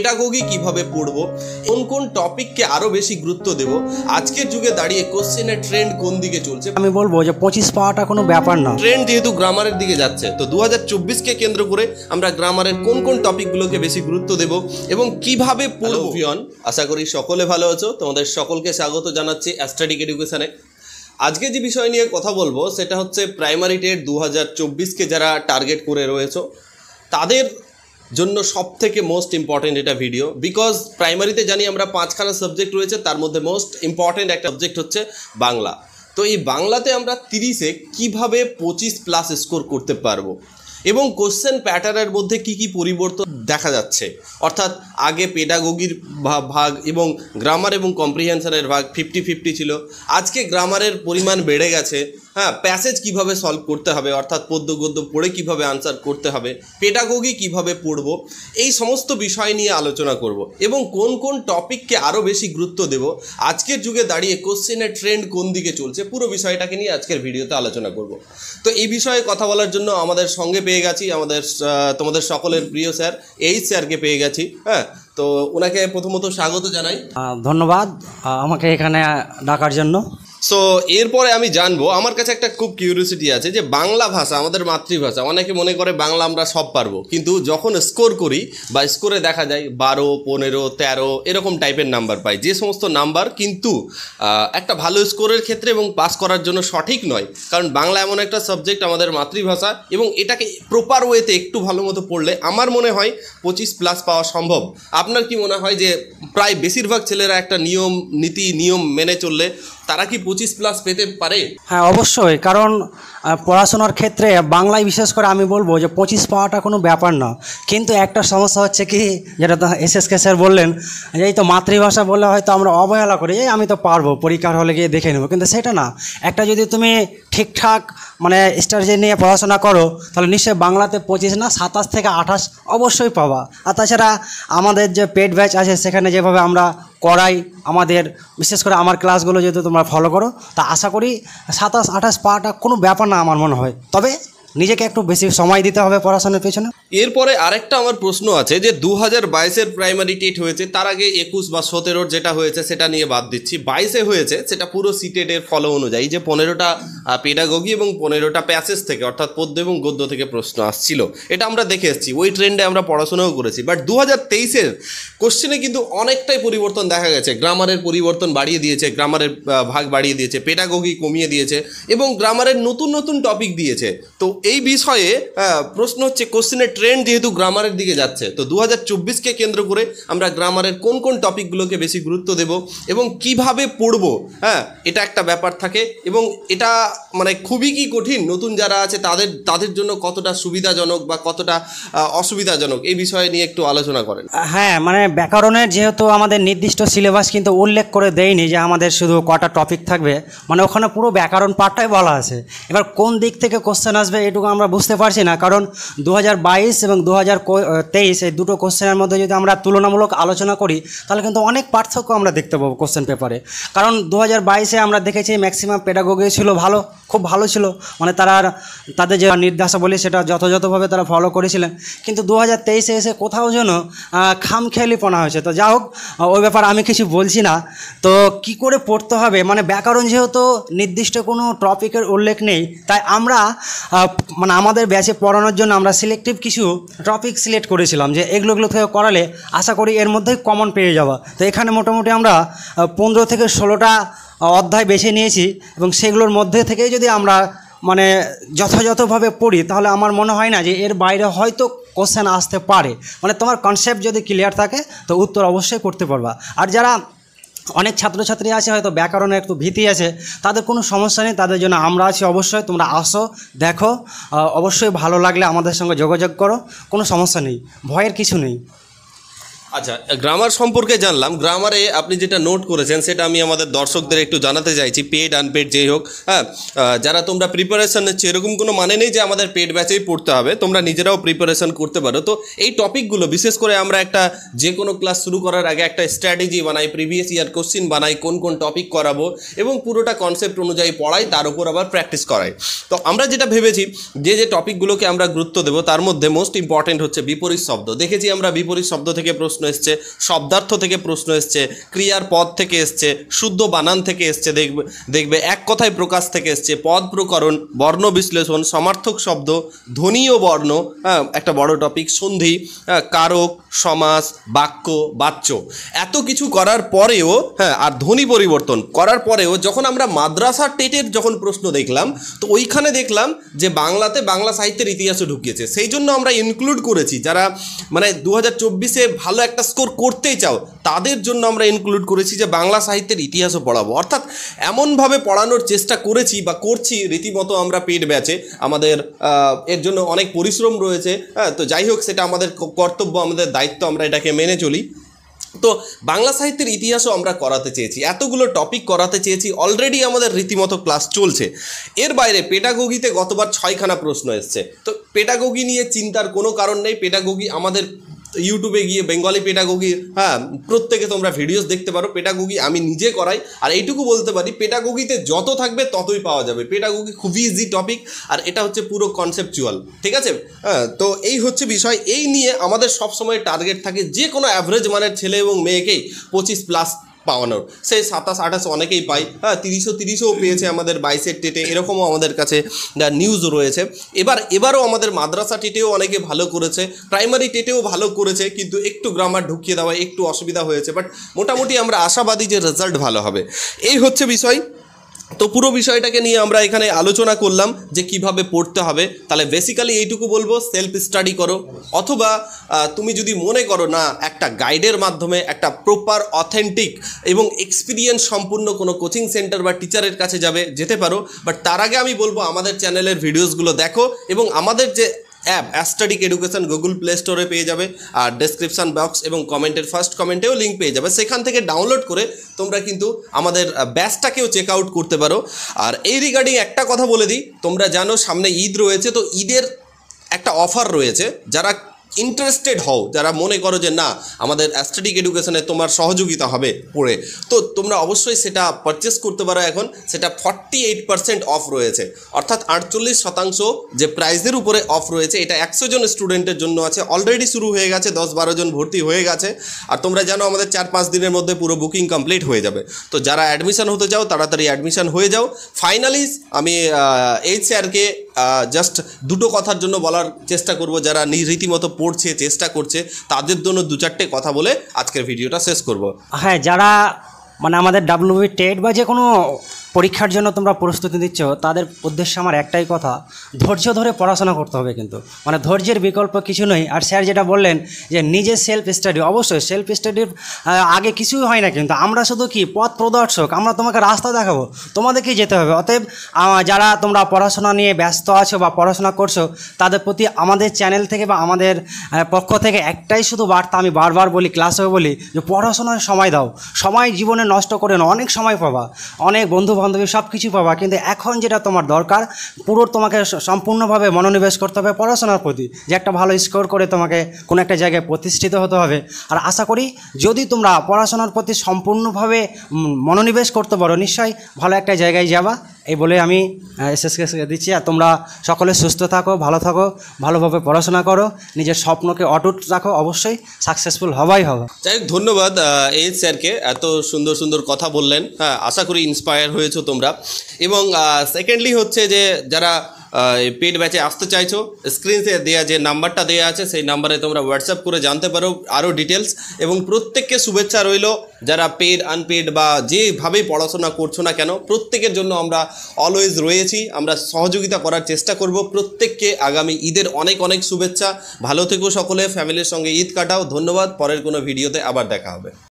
pedagogy কিভাবে পড়ব কোন কোন টপিককে আরো বেশি গুরুত্ব দেব আজকের যুগে দাঁড়িয়ে কোশ্চেনের ট্রেন্ড কোন দিকে চলছে আমি বলবো যে পঁচিশ পাওয়াটা কোনো ব্যাপার না ট্রেন্ড যেহেতু গ্রামারের দিকে যাচ্ছে তো দু কে চব্বিশকে কেন্দ্র করে আমরা গ্রামারের কোন কোন টপিকগুলোকে বেশি গুরুত্ব দেব এবং কিভাবে পড়ব ফিয়ন আশা করি সকলে ভালো আছো তোমাদের সকলকে স্বাগত জানাচ্ছি অ্যাস্টাডিক এডুকেশানে আজকে যে বিষয় নিয়ে কথা বলবো সেটা হচ্ছে প্রাইমারি টেট দু হাজার চব্বিশকে যারা টার্গেট করে রয়েছে তাদের জন্য সব থেকে মোস্ট ইম্পর্টেন্ট এটা ভিডিও বিকজ প্রাইমারিতে জানি আমরা পাঁচখানা সাবজেক্ট রয়েছে তার মধ্যে মোস্ট ইম্পর্টেন্ট একটা সাবজেক্ট হচ্ছে বাংলা তো এই বাংলাতে আমরা তিরিশে কিভাবে পঁচিশ প্লাস স্কোর করতে পারবো এবং কোশ্চেন প্যাটার্নের মধ্যে কি কি পরিবর্তন দেখা যাচ্ছে অর্থাৎ আগে পেডাগোগির ভাগ এবং গ্রামার এবং কম্প্রিহেনশনের ভাগ ফিফটি ফিফটি ছিল আজকে গ্রামারের পরিমাণ বেড়ে গেছে হ্যাঁ প্যাসেজ কিভাবে সলভ করতে হবে অর্থাৎ পদ্য গদ্য পড়ে কিভাবে আনসার করতে হবে পেটাগোগি কিভাবে পড়ব এই সমস্ত বিষয় নিয়ে আলোচনা করব এবং কোন কোন টপিককে আরও বেশি গুরুত্ব দেব আজকের যুগে দাঁড়িয়ে কোশ্চেনের ট্রেন্ড কোন দিকে চলছে পুরো বিষয়টাকে নিয়ে আজকের ভিডিওতে আলোচনা করব তো এই বিষয়ে কথা বলার জন্য আমাদের সঙ্গে পেয়ে গেছি আমাদের তোমাদের সকলের প্রিয় স্যার এইচ স্যারকে পেয়ে গেছি হ্যাঁ তো ওনাকে প্রথমত স্বাগত জানাই ধন্যবাদ আমাকে এখানে ডাকার জন্য সো এরপরে আমি জানবো আমার কাছে একটা খুব কিউরিয়াসিটি আছে যে বাংলা ভাষা আমাদের মাতৃভাষা অনেকে মনে করে বাংলা আমরা সব পারবো কিন্তু যখন স্কোর করি বা স্কোরে দেখা যায় বারো পনেরো তেরো এরকম টাইপের নাম্বার পাই যে সমস্ত নাম্বার কিন্তু একটা ভালো স্কোরের ক্ষেত্রে এবং পাস করার জন্য সঠিক নয় কারণ বাংলা এমন একটা সাবজেক্ট আমাদের মাতৃভাষা এবং এটাকে প্রপার ওয়েতে একটু ভালো মতো পড়লে আমার মনে হয় পঁচিশ প্লাস পাওয়া সম্ভব আপনার কি মনে হয় যে প্রায় বেশিরভাগ ছেলেরা একটা নিয়ম নীতি নিয়ম মেনে চললে তারা কি পঁচিশ প্লাস পেতে পারে হ্যাঁ অবশ্যই কারণ পড়াশোনার ক্ষেত্রে বাংলায় বিশেষ করে আমি বলবো যে পঁচিশ পাওয়াটা কোনো ব্যাপার না কিন্তু একটা সমস্যা হচ্ছে কি যেটা এস এস কে স্যার বললেন যে এই তো মাতৃভাষা বললে হয়তো আমরা অবহেলা করি এই আমি তো পারবো পরীক্ষার হলে গিয়ে দেখে নেবো কিন্তু সেটা না একটা যদি তুমি ঠিকঠাক মানে স্ট্র্যাটেজি নিয়ে পড়াশোনা করো তাহলে নিশ্চয়ই বাংলাতে পঁচিশ না সাতাশ থেকে আঠাশ অবশ্যই পাবা আর তাছাড়া আমাদের যে পেড ব্যাচ আছে সেখানে যেভাবে আমরা করাই আমাদের বিশেষ করে আমার ক্লাসগুলো যেহেতু তোমরা ফলো করো তা আশা করি সাতাশ আঠাশ পাওয়াটা কোনো ব্যাপার না আমার মনে হয় তবে নিজেকে একটু বেশি সময় দিতে হবে পড়াশোনার পেছনে এরপরে আরেকটা আমার প্রশ্ন আছে যে দু হাজার বাইশের প্রাইমারি টেট হয়েছে তার আগে একুশ বা সতেরোর যেটা হয়েছে সেটা নিয়ে বাদ দিচ্ছি বাইশে হয়েছে সেটা পুরো সিটেটের ফলো অনুযায়ী যে পনেরোটা পেডাগোগি এবং পনেরোটা প্যাসেজ থেকে অর্থাৎ পদ্য এবং গদ্য থেকে প্রশ্ন আসছিল এটা আমরা দেখে এসেছি ওই ট্রেন্ডে আমরা পড়াশোনাও করেছি বাট দু হাজার তেইশের কোশ্চেনে কিন্তু অনেকটাই পরিবর্তন দেখা গেছে গ্রামারের পরিবর্তন বাড়িয়ে দিয়েছে গ্রামারের ভাগ বাড়িয়ে দিয়েছে পেডাগোগি কমিয়ে দিয়েছে এবং গ্রামারের নতুন নতুন টপিক দিয়েছে তো এই বিষয়ে প্রশ্ন হচ্ছে কোশ্চেনের ট্রেন্ড যেহেতু গ্রামারের দিকে যাচ্ছে তো দু হাজার চব্বিশকে কেন্দ্র করে আমরা গ্রামারের কোন কোন টপিকগুলোকে বেশি গুরুত্ব দেব এবং কিভাবে পড়ব হ্যাঁ এটা একটা ব্যাপার থাকে এবং এটা মানে খুবই কি কঠিন নতুন যারা আছে তাদের তাদের জন্য কতটা সুবিধাজনক বা কতটা অসুবিধাজনক এই বিষয়ে নিয়ে একটু আলোচনা করেন হ্যাঁ মানে ব্যাকরণের যেহেতু আমাদের নির্দিষ্ট সিলেবাস কিন্তু উল্লেখ করে দেয়নি যে আমাদের শুধু কটা টপিক থাকবে মানে ওখানে পুরো ব্যাকরণ পাঠটাই বলা আছে এবার কোন দিক থেকে কোশ্চেন আসবে এটুকু আমরা বুঝতে পারছি না কারণ দু এবং দু এই দুটো কোশ্চেনের মধ্যে যদি আমরা তুলনামূলক আলোচনা করি তাহলে কিন্তু অনেক পার্থক্য আমরা দেখতে পাবো কোশ্চেন পেপারে কারণ দু হাজার আমরা দেখেছি ম্যাক্সিমাম পেডাগোগি ছিল ভালো খুব ভালো ছিল মানে তারা তাদের যে নির্দেশাবলী সেটা যথাযথভাবে তারা ফলো করেছিলেন কিন্তু দু হাজার তেইশে এসে কোথাও যেন খামখেয়ালিপনা হয়েছে তো যা হোক ওই ব্যাপার আমি কিছু বলছি না তো কি করে পড়তে হবে মানে ব্যাকরণ যেহেতু নির্দিষ্ট কোনো টপিকের উল্লেখ নেই তাই আমরা মানে আমাদের ব্যাচে পড়ানোর জন্য আমরা সিলেক্টিভ কিছু টপিক সিলেক্ট করেছিলাম যে এগুলোগুলো থেকে করালে আশা করি এর মধ্যেই কমন পেয়ে যাওয়া তো এখানে মোটামুটি আমরা পনেরো থেকে ষোলোটা অধ্যায় বেছে নিয়েছি এবং সেগুলোর মধ্যে থেকে যদি আমরা মানে যথাযথভাবে পড়ি তাহলে আমার মনে হয় না যে এর বাইরে হয়তো কোশ্চেন আসতে পারে মানে তোমার কনসেপ্ট যদি ক্লিয়ার থাকে তো উত্তর অবশ্যই করতে পারবা আর যারা অনেক ছাত্রছাত্রী আছে হয়তো ব্যাকরণের একটু ভীতি আছে তাদের কোনো সমস্যা নেই তাদের জন্য আমরা আছি অবশ্যই তোমরা আসো দেখো অবশ্যই ভালো লাগলে আমাদের সঙ্গে যোগাযোগ করো কোনো সমস্যা নেই ভয়ের কিছু নেই আচ্ছা গ্রামার সম্পর্কে জানলাম গ্রামারে আপনি যেটা নোট করেছেন সেটা আমি আমাদের দর্শকদের একটু জানাতে চাইছি পেড আনপেড যেই হোক হ্যাঁ যারা তোমরা প্রিপারেশন নিচ্ছে এরকম কোনো মানে নেই যে আমাদের পেড ব্যাচেই পড়তে হবে তোমরা নিজেরাও প্রিপারেশন করতে পারো তো এই টপিকগুলো বিশেষ করে আমরা একটা যে কোনো ক্লাস শুরু করার আগে একটা স্ট্র্যাটেজি বানাই প্রিভিয়াস ইয়ার কোশ্চিন বানাই কোন কোন টপিক করাবো এবং পুরোটা কনসেপ্ট অনুযায়ী পড়াই তার উপর আবার প্র্যাকটিস করাই তো আমরা যেটা ভেবেছি যে যে টপিকগুলোকে আমরা গুরুত্ব দেবো তার মধ্যে মোস্ট ইম্পর্টেন্ট হচ্ছে বিপরীত শব্দ দেখেছি আমরা বিপরীত শব্দ থেকে প্রশ্ন প্রশ্ন এসছে শব্দার্থ থেকে প্রশ্ন এসছে ক্রিয়ার পদ থেকে এসছে শুদ্ধ বানান থেকে এসছে দেখবে দেখবে এক কথায় প্রকাশ থেকে এসছে পদ প্রকরণ বর্ণ বিশ্লেষণ সমার্থক শব্দ ধ্বনি বর্ণ হ্যাঁ একটা বড় টপিক সন্ধি হ্যাঁ, কারক সমাস বাক্য বাচ্য এত কিছু করার পরেও হ্যাঁ আর ধ্বনি পরিবর্তন করার পরেও যখন আমরা মাদ্রাসা টেটের যখন প্রশ্ন দেখলাম তো ওইখানে দেখলাম যে বাংলাতে বাংলা সাহিত্যের ইতিহাসও ঢুকিয়েছে সেই জন্য আমরা ইনক্লুড করেছি যারা মানে দু হাজার ভালো একটা স্কোর করতেই চাও তাদের জন্য আমরা ইনক্লুড করেছি যে বাংলা সাহিত্যের ইতিহাসও পড়াবো অর্থাৎ এমনভাবে পড়ানোর চেষ্টা করেছি বা করছি রীতিমতো আমরা পেট ব্যাচে আমাদের এর জন্য অনেক পরিশ্রম রয়েছে হ্যাঁ তো যাই হোক সেটা আমাদের কর্তব্য আমাদের দায়িত্ব আমরা এটাকে মেনে চলি তো বাংলা সাহিত্যের ইতিহাসও আমরা করাতে চেয়েছি এতগুলো টপিক করাতে চেয়েছি অলরেডি আমাদের রীতিমতো ক্লাস চলছে এর বাইরে পেটাগোগিতে গতবার ছয়খানা প্রশ্ন এসছে তো পেটাগোগি নিয়ে চিন্তার কোনো কারণ নেই পেটাগোগি আমাদের ইউটিউবে গিয়ে বেঙ্গলি পেটাগোগি হ্যাঁ প্রত্যেকে তোমরা ভিডিওস দেখতে পারো পেটাগোগি আমি নিজে করাই আর এইটুকু বলতে পারি পেটাগোগিতে যত থাকবে ততই পাওয়া যাবে পেটাগোগি খুবই ইজি টপিক আর এটা হচ্ছে পুরো কনসেপচুয়াল ঠিক আছে হ্যাঁ তো এই হচ্ছে বিষয় এই নিয়ে আমাদের সবসময় টার্গেট থাকে যে কোনো অ্যাভারেজ মানের ছেলে এবং মেয়েকেই পঁচিশ প্লাস পাওয়ানোর সেই সাতাশ আঠাশ অনেকেই পাই হ্যাঁ তিরিশও তিরিশও পেয়েছে আমাদের বাইশের টেটে এরকমও আমাদের কাছে নিউজ রয়েছে এবার এবারও আমাদের মাদ্রাসা টেটেও অনেকে ভালো করেছে প্রাইমারি টেটেও ভালো করেছে কিন্তু একটু গ্রামার ঢুকিয়ে দেওয়া একটু অসুবিধা হয়েছে বাট মোটামুটি আমরা আশাবাদী যে রেজাল্ট ভালো হবে এই হচ্ছে বিষয় তো পুরো বিষয়টাকে নিয়ে আমরা এখানে আলোচনা করলাম যে কিভাবে পড়তে হবে তাহলে বেসিক্যালি এইটুকু বলবো সেলফ স্টাডি করো অথবা তুমি যদি মনে করো না একটা গাইডের মাধ্যমে একটা প্রপার অথেন্টিক এবং এক্সপিরিয়েন্স সম্পূর্ণ কোনো কোচিং সেন্টার বা টিচারের কাছে যাবে যেতে পারো বাট তার আগে আমি বলবো আমাদের চ্যানেলের ভিডিওসগুলো দেখো এবং আমাদের যে অ্যাপ অ্যাস্টাডিক এডুকেশন গুগল প্লে স্টোরে পেয়ে যাবে আর ডেসক্রিপশান বক্স এবং কমেন্টের ফার্স্ট কমেন্টেও লিঙ্ক পেয়ে যাবে সেখান থেকে ডাউনলোড করে তোমরা কিন্তু আমাদের ব্যাচটাকেও চেক আউট করতে পারো আর এই রিগার্ডিং একটা কথা বলে দিই তোমরা জানো সামনে ঈদ রয়েছে তো ঈদের একটা অফার রয়েছে যারা ইন্টারেস্টেড হও যারা মনে করো যে না আমাদের অ্যাস্থেটিক এডুকেশনে তোমার সহযোগিতা হবে পড়ে তো তোমরা অবশ্যই সেটা পারচেস করতে পারো এখন সেটা ফর্টি এইট পার্সেন্ট অফ রয়েছে অর্থাৎ আটচল্লিশ শতাংশ যে প্রাইজের উপরে অফ রয়েছে এটা একশো জন স্টুডেন্টের জন্য আছে অলরেডি শুরু হয়ে গেছে দশ বারো জন ভর্তি হয়ে গেছে আর তোমরা জানো আমাদের চার পাঁচ দিনের মধ্যে পুরো বুকিং কমপ্লিট হয়ে যাবে তো যারা অ্যাডমিশন হতে চাও তাড়াতাড়ি অ্যাডমিশন হয়ে যাও ফাইনালি আমি এইচ স্যারকে জাস্ট দুটো কথার জন্য বলার চেষ্টা করব যারা রীতিমতো পড়ছে চেষ্টা করছে তাদের জন্য দু চারটে কথা বলে আজকের ভিডিওটা শেষ করব হ্যাঁ যারা মানে আমাদের ডাব্লিউবি টেট e বা যে কোনো পরীক্ষার জন্য তোমরা প্রস্তুতি দিচ্ছ তাদের উদ্দেশ্যে আমার একটাই কথা ধৈর্য ধরে পড়াশোনা করতে হবে কিন্তু মানে ধৈর্যের বিকল্প কিছু নেই আর স্যার যেটা বললেন যে নিজের সেলফ স্টাডি অবশ্যই সেলফ স্টাডির আগে কিছুই হয় না কিন্তু আমরা শুধু কি পথ প্রদর্শক আমরা তোমাকে রাস্তা দেখাবো তোমাদেরকেই যেতে হবে অতএব যারা তোমরা পড়াশোনা নিয়ে ব্যস্ত আছো বা পড়াশোনা করছো তাদের প্রতি আমাদের চ্যানেল থেকে বা আমাদের পক্ষ থেকে একটাই শুধু বার্তা আমি বারবার বলি ক্লাসেও বলি যে পড়াশোনায় সময় দাও সময় জীবনে নষ্ট করে না অনেক সময় পাবা অনেক বন্ধু বান্ধবী সব কিছু পাবা কিন্তু এখন যেটা তোমার দরকার পুরো তোমাকে সম্পূর্ণভাবে মনোনিবেশ করতে হবে পড়াশোনার প্রতি যে একটা ভালো স্কোর করে তোমাকে কোনো একটা জায়গায় প্রতিষ্ঠিত হতে হবে আর আশা করি যদি তোমরা পড়াশোনার প্রতি সম্পূর্ণভাবে মনোনিবেশ করতে পারো নিশ্চয়ই ভালো একটা জায়গায় যাবা এই বলে আমি এসএসকে দিচ্ছি আর তোমরা সকলে সুস্থ থাকো ভালো থাকো ভালোভাবে পড়াশোনা করো নিজের স্বপ্নকে অটুট রাখো অবশ্যই সাকসেসফুল হবাই হবে যাই হোক ধন্যবাদ এইচ স্যারকে এত সুন্দর সুন্দর কথা বললেন হ্যাঁ আশা করি ইন্সপায়ার হয়েছো তোমরা এবং সেকেন্ডলি হচ্ছে যে যারা পেড ব্যাচে আসতে চাইছো স্ক্রিনতে দেওয়া যে নাম্বারটা দেওয়া আছে সেই নাম্বারে তোমরা হোয়াটসঅ্যাপ করে জানতে পারো আরও ডিটেলস এবং প্রত্যেককে শুভেচ্ছা রইল যারা পেড আনপেড বা যেভাবেই পড়াশোনা করছো না কেন প্রত্যেকের জন্য আমরা অলওয়েজ রয়েছি আমরা সহযোগিতা করার চেষ্টা করব প্রত্যেককে আগামী ঈদের অনেক অনেক শুভেচ্ছা ভালো থেকো সকলে ফ্যামিলির সঙ্গে ঈদ কাটাও ধন্যবাদ পরের কোনো ভিডিওতে আবার দেখা হবে